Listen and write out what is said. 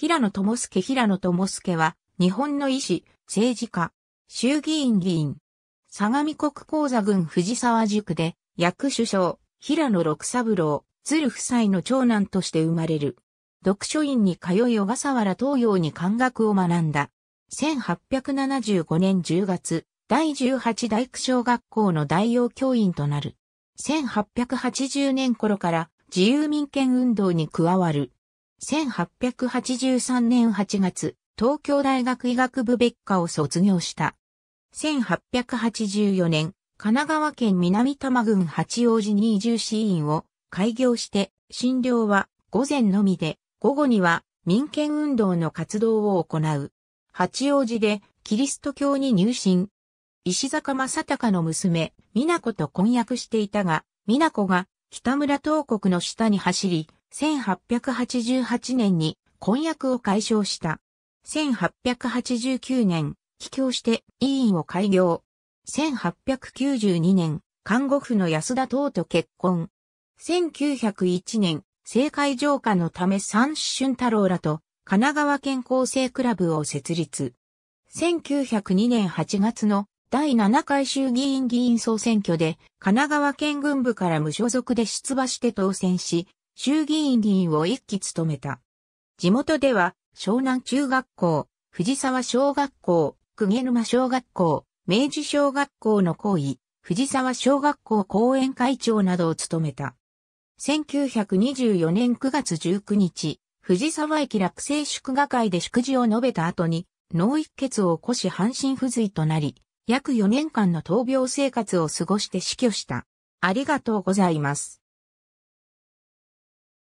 平野智介平野智介は、日本の医師、政治家、衆議院議員、相模国講座郡藤沢塾で、役首相、平野六三郎、鶴夫妻の長男として生まれる。読書院に通い小笠原東洋に漢学を学んだ。1875年10月、第18大工小学校の代用教員となる。1880年頃から自由民権運動に加わる。1883年8月、東京大学医学部別科を卒業した。1884年、神奈川県南多摩郡八王子に移住死院を開業して、診療は午前のみで、午後には民権運動の活動を行う。八王子でキリスト教に入信。石坂正隆の娘、美奈子と婚約していたが、美奈子が北村東国の下に走り、1888年に婚約を解消した。1889年、帰郷して委員を開業。1892年、看護婦の安田等と結婚。1901年、政界浄化のため三春太郎らと神奈川健康生クラブを設立。1902年8月の第7回衆議院議員総選挙で神奈川県軍部から無所属で出馬して当選し、衆議院議員を一期務めた。地元では、湘南中学校、藤沢小学校、毛沼小学校、明治小学校の校医、藤沢小学校講演会長などを務めた。1924年9月19日、藤沢駅落成祝賀会で祝辞を述べた後に、脳一血を起こし半身不随となり、約4年間の闘病生活を過ごして死去した。ありがとうございます。